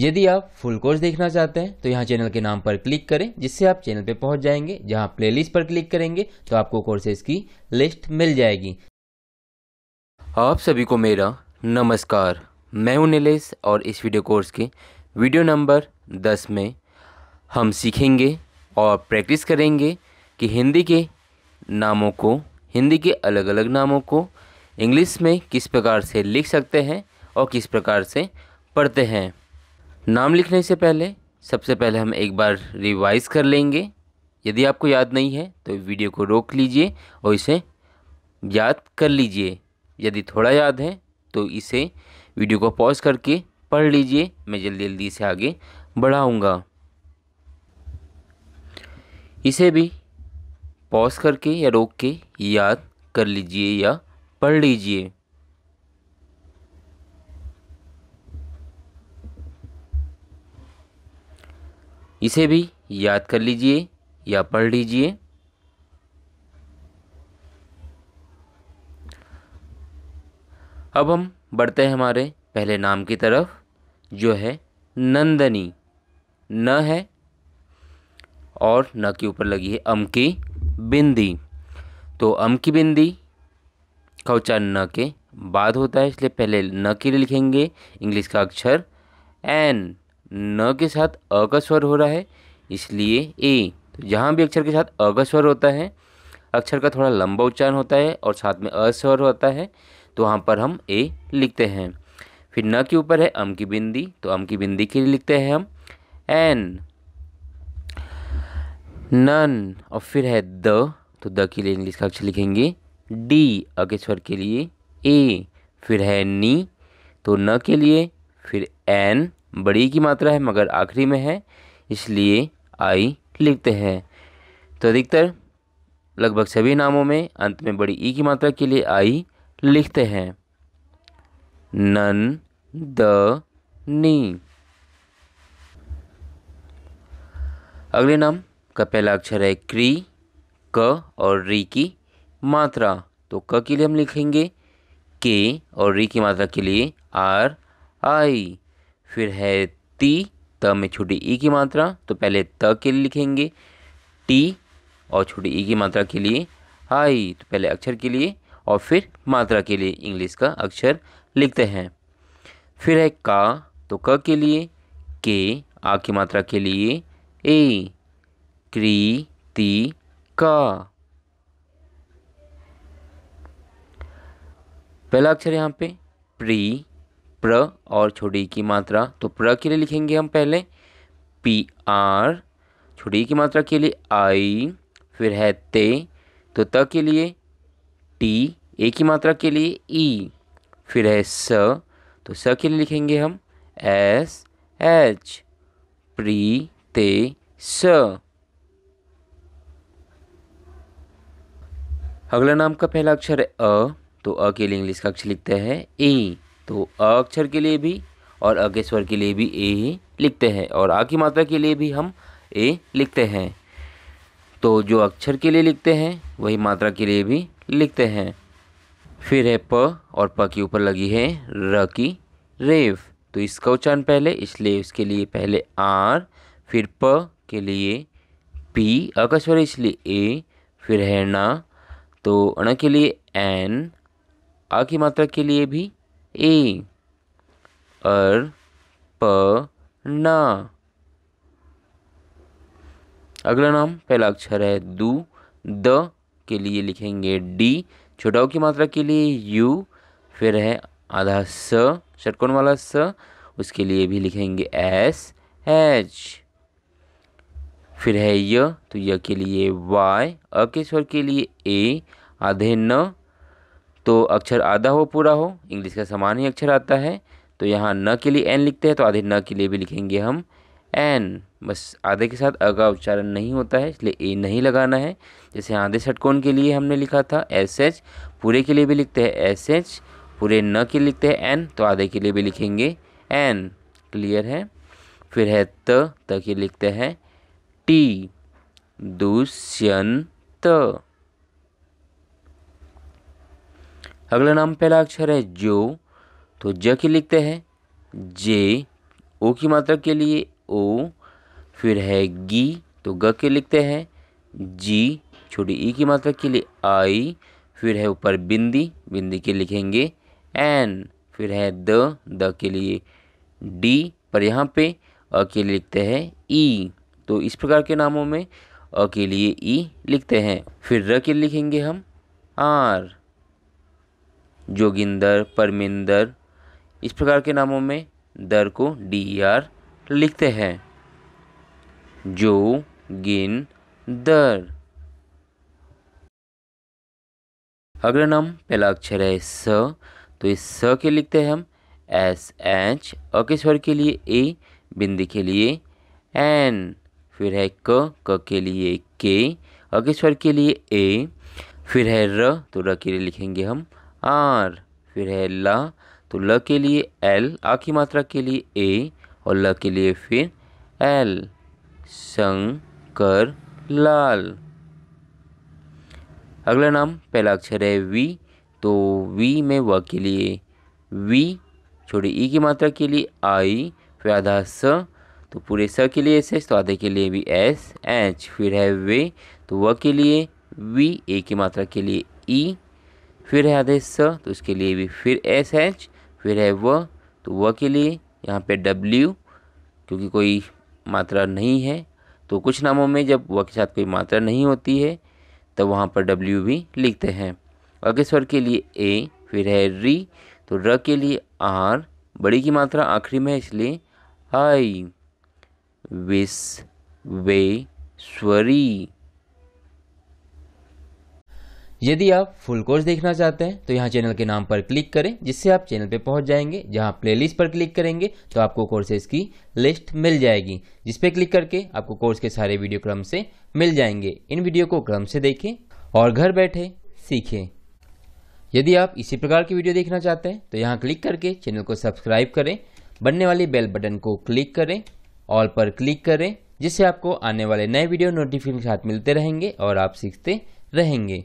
यदि आप full course देखना चाहते हैं तो यहाँ चैनल के नाम पर क्लिक करें जिससे आप चैनल पर पहुँच जाएंगे जहाँ प्लेलिस्ट पर क्लिक करेंगे तो आपको कोर्सेज की लिस्ट मिल जाएगी आप सभी को मेरा नमस्कार मैं हूं नीलेस और इस वीडियो कोर्स के वीडियो नंबर दस में हम सीखेंगे और प्रैक्टिस करेंगे कि हिंदी के नामों को हिंदी के अलग अलग नामों को इंग्लिश में किस प्रकार से लिख सकते हैं और किस प्रकार से पढ़ते हैं नाम लिखने से पहले सबसे पहले हम एक बार रिवाइज कर लेंगे यदि आपको याद नहीं है तो वीडियो को रोक लीजिए और इसे याद कर लीजिए यदि थोड़ा याद है तो इसे वीडियो को पॉज करके पढ़ लीजिए मैं जल्दी जल्दी इसे आगे बढ़ाऊँगा इसे भी पॉज करके या रोक के याद कर लीजिए या पढ़ लीजिए इसे भी याद कर लीजिए या पढ़ लीजिए अब हम बढ़ते हैं हमारे पहले नाम की तरफ जो है नंदनी न है और न के ऊपर लगी है अम की बिंदी तो अम की बिंदी का उच्चारण न के बाद होता है इसलिए पहले न के लिए लिखेंगे इंग्लिश का अक्षर एन न के साथ अ का स्वर हो रहा है इसलिए ए तो जहाँ भी अक्षर के साथ अ का स्वर होता है अक्षर का थोड़ा लंबा उच्चारण होता है और साथ में अस्वर होता है तो वहाँ पर हम ए लिखते हैं फिर न के ऊपर है अम की बिंदी तो अम की बिंदी के लिए लिखते हैं हम एन नन और फिर है द तो द के लिए इंग्लिश का अक्षर लिखेंगे डी अकेश्वर के लिए ए फिर है नी तो न के लिए फिर एन बड़ी की मात्रा है मगर आखिरी में है इसलिए आई लिखते हैं तो अधिकतर लगभग सभी नामों में अंत में बड़ी ई की मात्रा के लिए आई लिखते हैं नन द नी अगले नाम का पहला अक्षर है क्री क और री की मात्रा तो क के लिए हम लिखेंगे के और री की मात्रा के लिए आर आई फिर है ती त में छोटी ई की मात्रा तो पहले त के लिए लिखेंगे टी और छोटी ई की मात्रा के लिए आई तो पहले अक्षर के लिए और फिर मात्रा के लिए इंग्लिश का अक्षर लिखते हैं फिर है का तो क के लिए के आ की मात्रा के लिए ए क्री ती का पहला अक्षर यहाँ पे प्री प्र और छोटी की मात्रा तो प्र के लिए लिखेंगे हम पहले पी आर छोटी की मात्रा के लिए आई फिर है ते तो त के लिए टी ए की मात्रा के लिए ई फिर है स तो स के लिए लिखेंगे हम एस एच प्री ते स अगला नाम का पहला अक्षर है अ तो अ के लिए इंग्लिश का अक्षर लिखते हैं ई तो अ अक्षर के लिए भी और अगेश्वर के लिए भी ए ही लिखते हैं और आ की मात्रा के लिए भी हम ए लिखते हैं तो जो अक्षर के लिए लिखते हैं वही मात्रा के लिए भी लिखते हैं फिर है प और प के ऊपर लगी है र की रेव तो इसका उच्चारण पहले इसलिए इसके लिए पहले आर फिर प के लिए पी अकस्वर इसलिए ए फिर है ना तो अण के लिए एन आ की मात्रा के लिए भी ए अर प अगला नाम पहला अक्षर है दू द के लिए लिखेंगे डी छोटाओ की मात्रा के लिए यू फिर है आधा स षटकोण वाला स उसके लिए भी लिखेंगे एस एच फिर है य तो य के लिए वाई अ के स्वर के लिए ए आधे न तो अक्षर आधा हो पूरा हो इंग्लिश का समान ही अक्षर आता है तो यहाँ न के लिए एन लिखते हैं तो आधे न के लिए भी लिखेंगे हम एन बस आधे के साथ अ का उच्चारण नहीं होता है इसलिए ए नहीं लगाना है जैसे आधे षटकोण के लिए हमने लिखा था एस एच पूरे के लिए भी लिखते हैं एस एच पूरे न के लिए लिखते हैं एन तो आधे के लिए भी लिखेंगे एन क्लियर है फिर है त त के लिखते हैं टी दुष्यंत अगला नाम पहला अक्षर है जो तो ज की लिखते हैं जे ओ की मात्रा के लिए ओ फिर है गी तो ग के लिखते हैं जी छोटी ई की मात्रा के लिए आई फिर है ऊपर बिंदी बिंदी के लिखेंगे एन फिर है द द के लिए डी पर यहाँ पे अ के लिए लिखते हैं ई तो इस प्रकार के नामों में अ के लिए ई लिखते हैं फिर र के लिखेंगे हम आर जोगिंदर परमिंदर इस प्रकार के नामों में दर को डी आर e लिखते हैं जो गिन दर अगला नाम पहला अक्षर है स तो इस स के लिखते हैं हम एस एच अके के स्वर के लिए ए बिंदी के लिए एन फिर है क क के लिए के अके स्वर के लिए ए फिर है र तो र के लिए लिखेंगे हम आर फिर है ला तो ल के लिए एल आ की मात्रा के लिए ए और ल के लिए फिर एल कर लाल अगला नाम पहला अक्षर है वी तो वी में व के लिए वी छोटे ई की मात्रा के लिए आई फिर आधा स तो पूरे स के लिए एस एस तो आधे के लिए भी एस एच फिर है वे तो व के लिए वी ए की मात्रा के लिए ई फिर है आदेश स तो उसके लिए भी फिर एस एच फिर है व तो व के लिए यहाँ पे डब्ल्यू क्योंकि कोई मात्रा नहीं है तो कुछ नामों में जब व के साथ कोई मात्रा नहीं होती है तब तो वहाँ पर डब्ल्यू भी लिखते हैं अगले स्वर के लिए ए फिर है री तो र के लिए आर बड़ी की मात्रा आखिरी में है इसलिए आई विस वे स्वरी यदि आप फुल कोर्स देखना चाहते हैं तो यहाँ चैनल के नाम पर क्लिक करें जिससे आप चैनल पे पहुँच जाएंगे जहाँ प्लेलिस्ट पर क्लिक करेंगे तो आपको कोर्सेज की लिस्ट मिल जाएगी जिस पे क्लिक करके आपको कोर्स के सारे वीडियो क्रम से मिल जाएंगे इन वीडियो को क्रम से देखें और घर बैठे सीखें यदि आप इसी प्रकार की वीडियो देखना चाहते हैं तो यहाँ क्लिक करके चैनल को सब्सक्राइब करें बनने वाली बेल बटन को क्लिक करें ऑल पर क्लिक करें जिससे आपको आने वाले नए वीडियो नोटिफिकेशन के साथ मिलते रहेंगे और आप सीखते रहेंगे